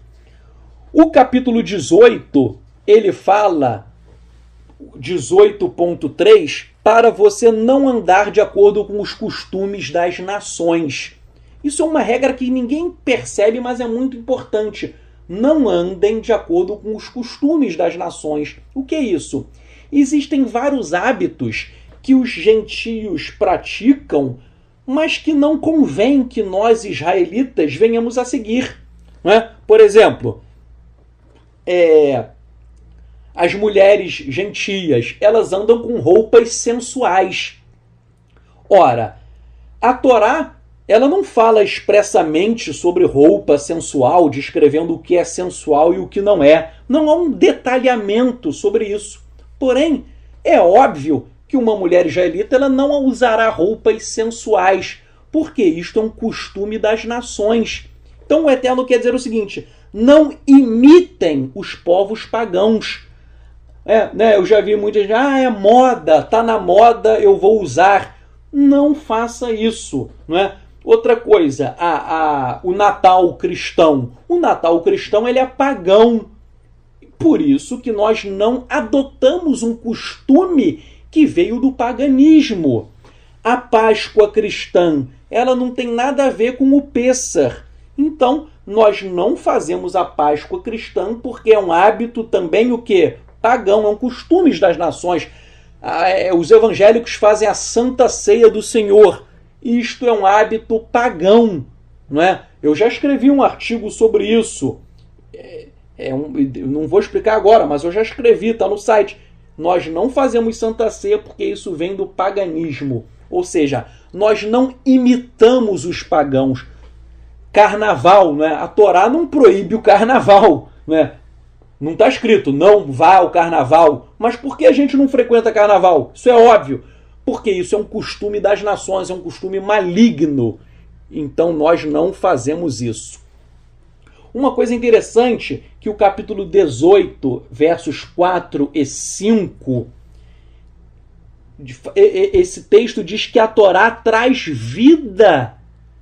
O capítulo 18, ele fala 18.3 para você não andar de acordo com os costumes das nações. Isso é uma regra que ninguém percebe, mas é muito importante. Não andem de acordo com os costumes das nações. O que é isso? Existem vários hábitos que os gentios praticam, mas que não convém que nós israelitas venhamos a seguir. Não é? Por exemplo, é, as mulheres gentias, elas andam com roupas sensuais. Ora, a Torá, ela não fala expressamente sobre roupa sensual, descrevendo o que é sensual e o que não é. Não há um detalhamento sobre isso. Porém, é óbvio que uma mulher israelita ela não usará roupas sensuais, porque isto é um costume das nações. Então o Eterno quer dizer o seguinte: não imitem os povos pagãos. É, né, eu já vi muita vezes, ah, é moda, tá na moda, eu vou usar. Não faça isso, não é? Outra coisa, a, a, o Natal cristão. O Natal cristão ele é pagão. Por isso que nós não adotamos um costume que veio do paganismo. A Páscoa cristã, ela não tem nada a ver com o Pêssar. Então, nós não fazemos a Páscoa cristã porque é um hábito também o que pagão, é um costume das nações. Ah, é, os evangélicos fazem a Santa Ceia do Senhor. Isto é um hábito pagão, não é? Eu já escrevi um artigo sobre isso. É, é um, não vou explicar agora, mas eu já escrevi, está no site. Nós não fazemos Santa Ceia porque isso vem do paganismo. Ou seja, nós não imitamos os pagãos, carnaval, né? A Torá não proíbe o carnaval, né? Não está escrito não vá ao carnaval, mas por que a gente não frequenta carnaval? Isso é óbvio, porque isso é um costume das nações, é um costume maligno. Então nós não fazemos isso. Uma coisa interessante que o capítulo 18, versos 4 e 5 esse texto diz que a Torá traz vida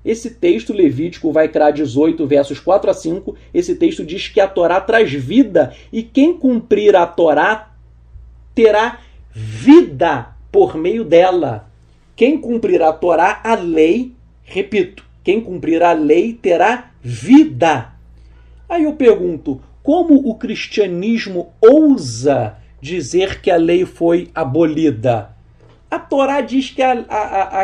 esse texto, Levítico, vai criar 18, versos 4 a 5, esse texto diz que a Torá traz vida, e quem cumprir a Torá terá vida por meio dela. Quem cumprir a Torá, a lei, repito, quem cumprir a lei terá vida. Aí eu pergunto, como o cristianismo ousa dizer que a lei foi abolida? A Torá diz que a, a, a, a,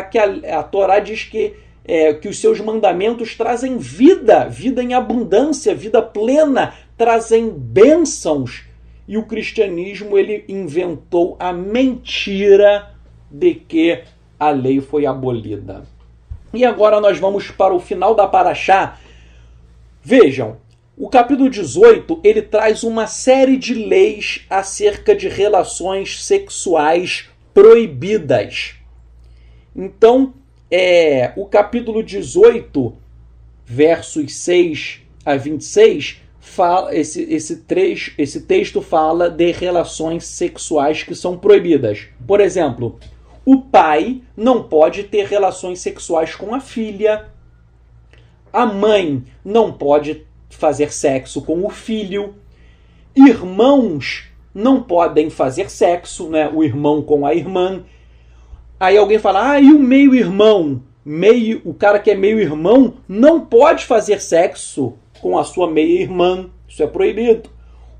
a, a Torá diz que é, que os seus mandamentos trazem vida, vida em abundância, vida plena, trazem bênçãos. E o cristianismo ele inventou a mentira de que a lei foi abolida. E agora nós vamos para o final da Paraxá. Vejam, o capítulo 18 ele traz uma série de leis acerca de relações sexuais proibidas. Então, é, o capítulo 18, versos 6 a 26, fala, esse, esse, trecho, esse texto fala de relações sexuais que são proibidas. Por exemplo, o pai não pode ter relações sexuais com a filha, a mãe não pode fazer sexo com o filho, irmãos não podem fazer sexo, né? o irmão com a irmã, Aí alguém fala, ah, e o meio-irmão? Meio, o cara que é meio-irmão não pode fazer sexo com a sua meia-irmã. Isso é proibido.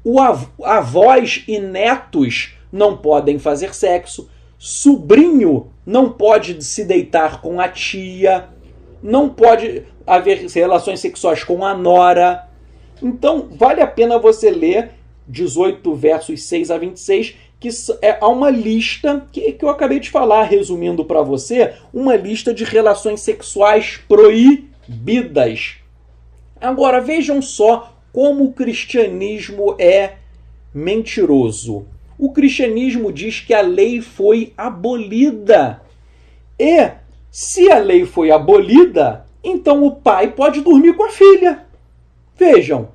O av avós e netos não podem fazer sexo. Sobrinho não pode se deitar com a tia. Não pode haver relações sexuais com a nora. Então, vale a pena você ler 18 versos 6 a 26 que é, há uma lista que, que eu acabei de falar, resumindo para você, uma lista de relações sexuais proibidas. Agora vejam só como o cristianismo é mentiroso. O cristianismo diz que a lei foi abolida. E se a lei foi abolida, então o pai pode dormir com a filha. Vejam,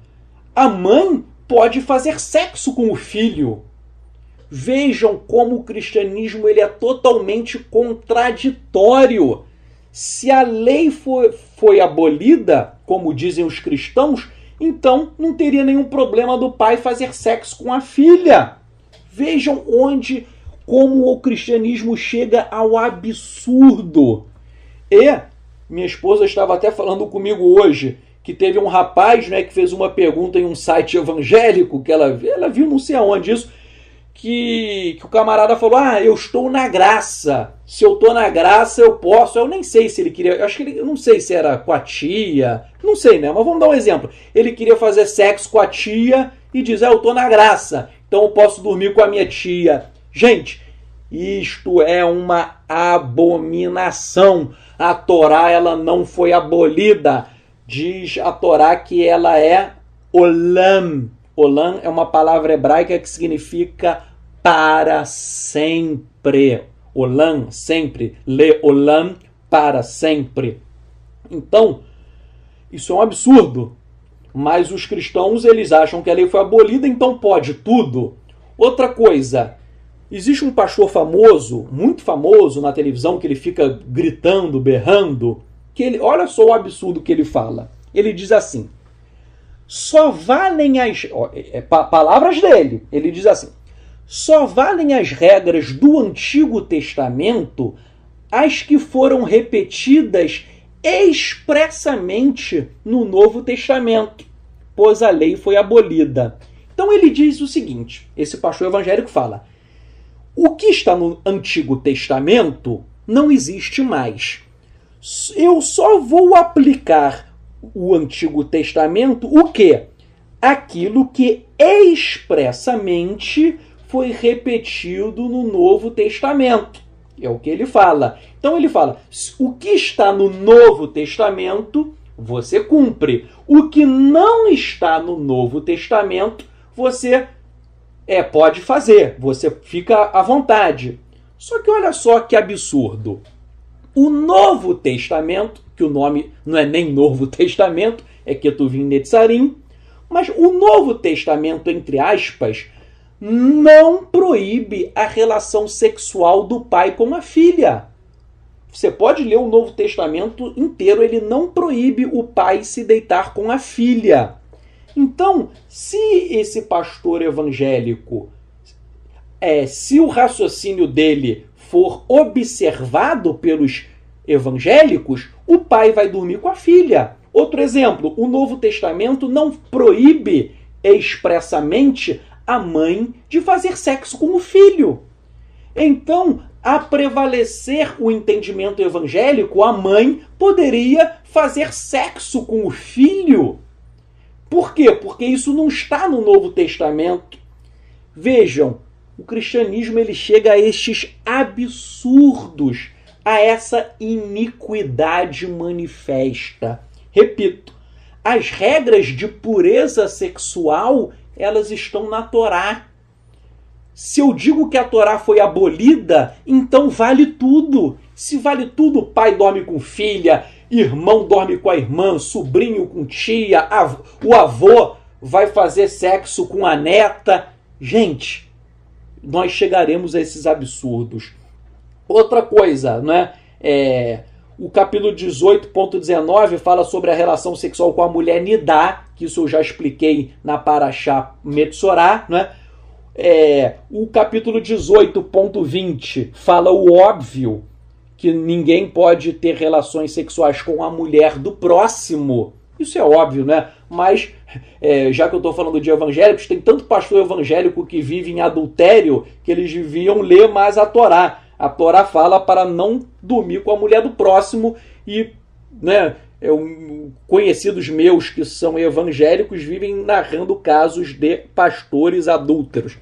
a mãe pode fazer sexo com o filho. Vejam como o cristianismo ele é totalmente contraditório. Se a lei foi, foi abolida, como dizem os cristãos, então não teria nenhum problema do pai fazer sexo com a filha. Vejam onde, como o cristianismo chega ao absurdo. E minha esposa estava até falando comigo hoje que teve um rapaz né, que fez uma pergunta em um site evangélico que ela, ela viu não sei aonde isso que, que o camarada falou: Ah, eu estou na graça. Se eu estou na graça, eu posso. Eu nem sei se ele queria. Eu acho que ele. Eu não sei se era com a tia. Não sei, né? Mas vamos dar um exemplo. Ele queria fazer sexo com a tia e diz: Ah, eu estou na graça. Então eu posso dormir com a minha tia. Gente, isto é uma abominação. A Torá ela não foi abolida. Diz a Torá que ela é olam. Olam é uma palavra hebraica que significa para sempre. Olam, sempre. Le Olam, para sempre. Então, isso é um absurdo. Mas os cristãos, eles acham que a lei foi abolida, então pode tudo. Outra coisa, existe um pastor famoso, muito famoso na televisão, que ele fica gritando, berrando, que ele, olha só o absurdo que ele fala. Ele diz assim: só valem as ó, é, é, palavras dele. Ele diz assim: só valem as regras do Antigo Testamento as que foram repetidas expressamente no Novo Testamento, pois a lei foi abolida. Então ele diz o seguinte: esse pastor evangélico fala: o que está no Antigo Testamento não existe mais. Eu só vou aplicar o Antigo Testamento o quê? Aquilo que expressamente foi repetido no Novo Testamento. É o que ele fala. Então ele fala: o que está no Novo Testamento, você cumpre. O que não está no Novo Testamento, você é pode fazer, você fica à vontade. Só que olha só que absurdo. O Novo Testamento, que o nome não é nem Novo Testamento, é Ketuvim Netzarim, mas o Novo Testamento, entre aspas, não proíbe a relação sexual do pai com a filha. Você pode ler o Novo Testamento inteiro, ele não proíbe o pai se deitar com a filha. Então, se esse pastor evangélico, é, se o raciocínio dele for observado pelos evangélicos, o pai vai dormir com a filha. Outro exemplo, o Novo Testamento não proíbe expressamente a mãe de fazer sexo com o filho. Então, a prevalecer o entendimento evangélico, a mãe poderia fazer sexo com o filho. Por quê? Porque isso não está no Novo Testamento. Vejam, o cristianismo ele chega a estes absurdos, a essa iniquidade manifesta. Repito, as regras de pureza sexual elas estão na Torá. Se eu digo que a Torá foi abolida, então vale tudo. Se vale tudo, pai dorme com filha, irmão dorme com a irmã, sobrinho com tia, av o avô vai fazer sexo com a neta. Gente, nós chegaremos a esses absurdos. Outra coisa, né? É, o capítulo 18.19 fala sobre a relação sexual com a mulher Nidá, que isso eu já expliquei na Paraxá Metsorá, né? É, o capítulo 18.20 fala o óbvio, que ninguém pode ter relações sexuais com a mulher do próximo. Isso é óbvio, né? Mas, é, já que eu estou falando de evangélicos, tem tanto pastor evangélico que vive em adultério que eles deviam ler mais a Torá. A Torá fala para não dormir com a mulher do próximo e, né, eu, é conhecidos meus que são evangélicos vivem narrando casos de pastores adúlteros.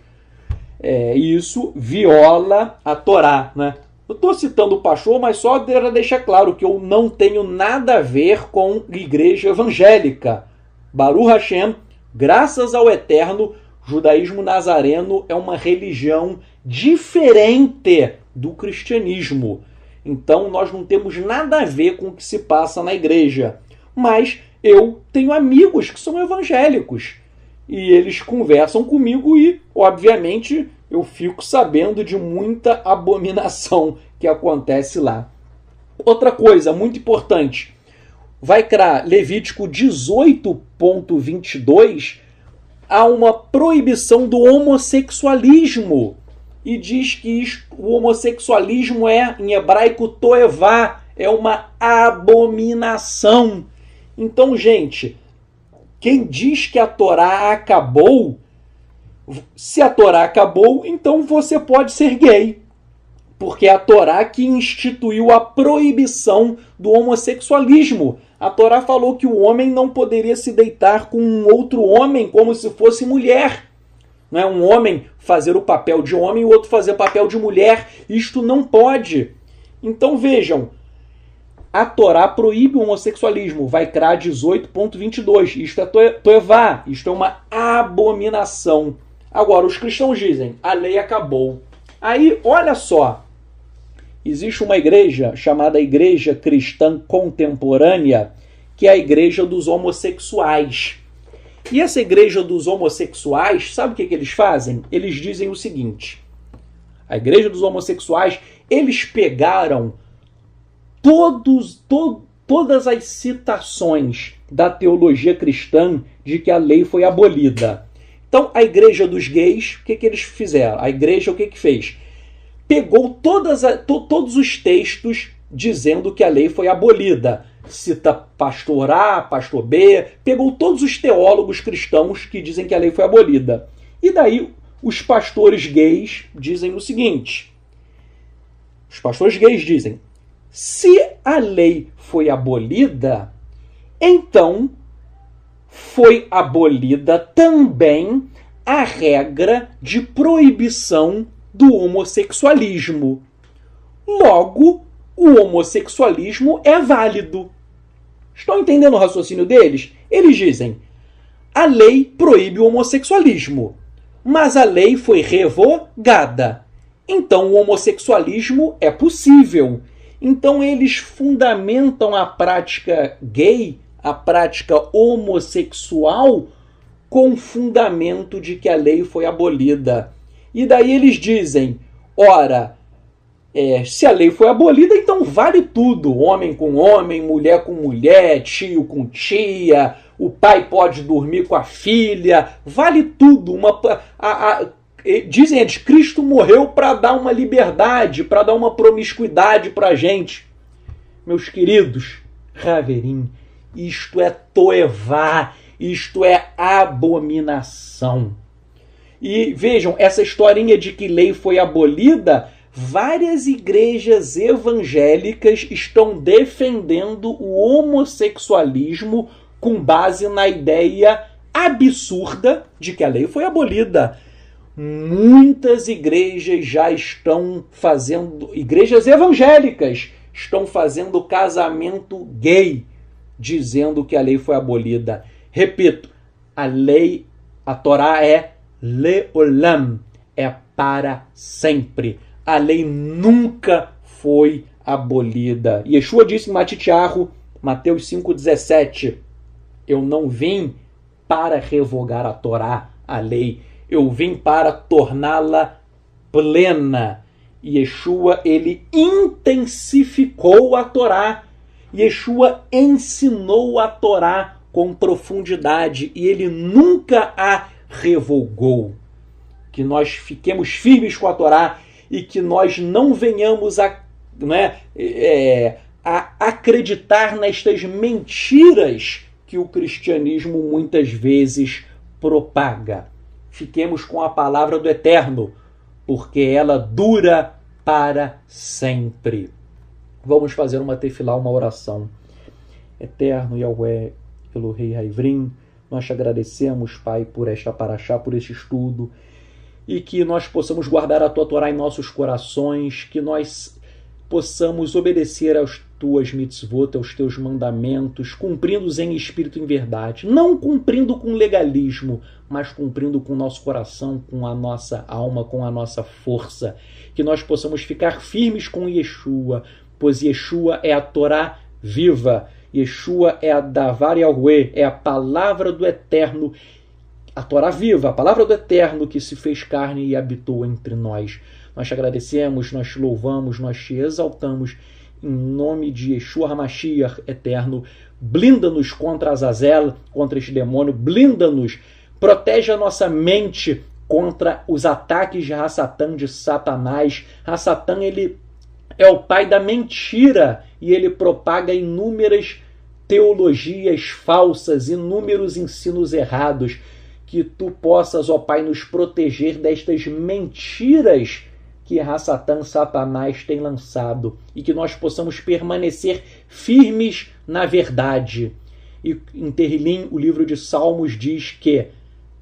É, isso viola a Torá, né? Eu estou citando o pastor, mas só para deixar claro que eu não tenho nada a ver com igreja evangélica. Baruch Hashem, graças ao Eterno, judaísmo nazareno é uma religião diferente do cristianismo. Então nós não temos nada a ver com o que se passa na igreja. Mas eu tenho amigos que são evangélicos e eles conversam comigo e, obviamente, eu fico sabendo de muita abominação que acontece lá. Outra coisa muito importante, vai criar Levítico 18.22, há uma proibição do homossexualismo e diz que o homossexualismo é, em hebraico, toevá, é uma abominação. Então, gente, quem diz que a Torá acabou, se a Torá acabou, então você pode ser gay. Porque é a Torá que instituiu a proibição do homossexualismo. A Torá falou que o homem não poderia se deitar com um outro homem como se fosse mulher é Um homem fazer o papel de homem e o outro fazer o papel de mulher. Isto não pode. Então vejam, a Torá proíbe o homossexualismo. Vai criar 18.22. Isto é toevá, isto é uma abominação. Agora, os cristãos dizem, a lei acabou. Aí, olha só, existe uma igreja chamada Igreja Cristã Contemporânea, que é a igreja dos homossexuais. E essa igreja dos homossexuais, sabe o que, que eles fazem? Eles dizem o seguinte: a igreja dos homossexuais, eles pegaram todos, to, todas as citações da teologia cristã de que a lei foi abolida. Então, a igreja dos gays, o que, que eles fizeram? A igreja, o que, que fez? Pegou todas a, to, todos os textos dizendo que a lei foi abolida cita pastor A, pastor B, pegou todos os teólogos cristãos que dizem que a lei foi abolida. E daí os pastores gays dizem o seguinte: os pastores gays dizem, se a lei foi abolida, então foi abolida também a regra de proibição do homossexualismo. Logo, o homossexualismo é válido. Estão entendendo o raciocínio deles? Eles dizem: a lei proíbe o homossexualismo, mas a lei foi revogada. Então o homossexualismo é possível. Então eles fundamentam a prática gay, a prática homossexual, com o fundamento de que a lei foi abolida. E daí eles dizem: ora, é, se a lei foi abolida, então vale tudo: homem com homem, mulher com mulher, tio com tia, o pai pode dormir com a filha, vale tudo. Uma, a, a, dizem eles, Cristo morreu para dar uma liberdade, para dar uma promiscuidade para a gente. Meus queridos, Raverim, isto é toevá, isto é abominação. E vejam, essa historinha de que lei foi abolida várias igrejas evangélicas estão defendendo o homossexualismo com base na ideia absurda de que a lei foi abolida. Muitas igrejas já estão fazendo, igrejas evangélicas estão fazendo casamento gay, dizendo que a lei foi abolida. Repito, a lei, a Torá é leolam, é para sempre a lei nunca foi abolida. Yeshua disse em Matitiarro, Mateus 5,17: Eu não vim para revogar a Torá, a lei, eu vim para torná-la plena. Yeshua, ele intensificou a Torá. Yeshua ensinou a Torá com profundidade e ele nunca a revogou. Que nós fiquemos firmes com a Torá e que nós não venhamos a, né, é, a acreditar nestas mentiras que o cristianismo muitas vezes propaga. Fiquemos com a palavra do Eterno, porque ela dura para sempre. Vamos fazer uma tefilá, uma oração. Eterno Yahweh, pelo Rei Haivrim, nós te agradecemos, Pai, por esta paraxá, por este estudo e que nós possamos guardar a tua Torá em nossos corações, que nós possamos obedecer às tuas mitzvot, aos teus mandamentos, cumprindo-os em espírito e em verdade, não cumprindo com legalismo, mas cumprindo com o nosso coração, com a nossa alma, com a nossa força, que nós possamos ficar firmes com Yeshua, pois Yeshua é a Torá viva, Yeshua é a Davar Yahweh, é a palavra do Eterno, a Torá viva, a palavra do Eterno que se fez carne e habitou entre nós. Nós te agradecemos, nós te louvamos, nós te exaltamos em nome de Yeshua Hamashiach eterno. Blinda-nos contra Azazel, contra este demônio, blinda-nos, protege a nossa mente contra os ataques de Rassatã, de Satanás. Rassatã, ele é o pai da mentira e ele propaga inúmeras teologias falsas, inúmeros ensinos errados que tu possas, ó Pai, nos proteger destas mentiras que Rassatã Satanás tem lançado e que nós possamos permanecer firmes na verdade. E em Terrilim, o livro de Salmos diz que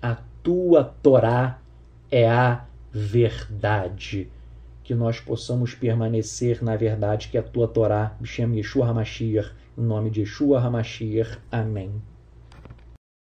a tua Torá é a verdade. Que nós possamos permanecer na verdade, que a tua Torá, Bishem Yeshua HaMashiach, em nome de Yeshua HaMashiach. Amém.